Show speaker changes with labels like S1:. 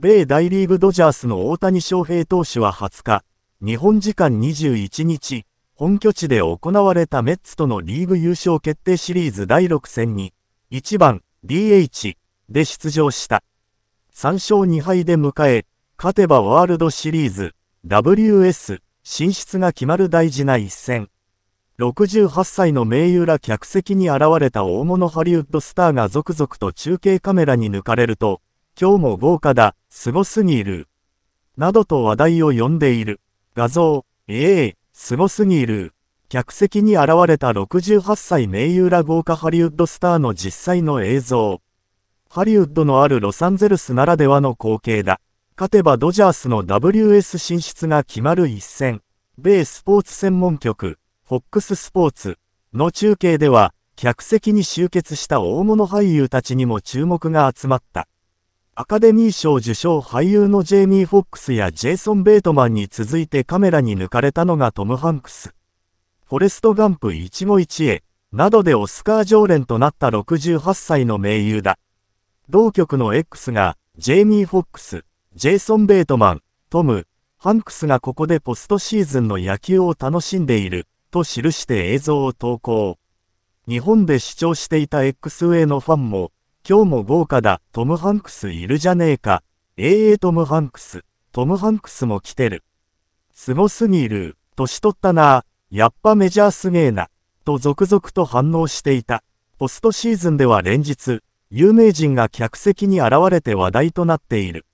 S1: 米大リーグドジャースの大谷翔平投手は20日、日本時間21日、本拠地で行われたメッツとのリーグ優勝決定シリーズ第6戦に、1番 DH で出場した。3勝2敗で迎え、勝てばワールドシリーズ WS 進出が決まる大事な一戦。68歳の名優ら客席に現れた大物ハリウッドスターが続々と中継カメラに抜かれると、今日も豪華だ、凄すぎる。などと話題を呼んでいる。画像、ええー、凄すぎる。客席に現れた68歳名優ら豪華ハリウッドスターの実際の映像。ハリウッドのあるロサンゼルスならではの光景だ。勝てばドジャースの WS 進出が決まる一戦。米スポーツ専門局、FOX スポーツの中継では、客席に集結した大物俳優たちにも注目が集まった。アカデミー賞受賞俳優のジェイミー・フォックスやジェイソン・ベートマンに続いてカメラに抜かれたのがトム・ハンクス。フォレスト・ガンプ一期一会などでオスカー常連となった68歳の名優だ。同局の X が、ジェイミー・フォックス、ジェイソン・ベートマン、トム、ハンクスがここでポストシーズンの野球を楽しんでいる、と記して映像を投稿。日本で視聴していた X a のファンも、今日も豪華だ、トム・ハンクスいるじゃねえか。ええー、トム・ハンクス、トム・ハンクスも来てる。凄すぎる、年取ったなやっぱメジャーすげえな、と続々と反応していた。ポストシーズンでは連日、有名人が客席に現れて話題となっている。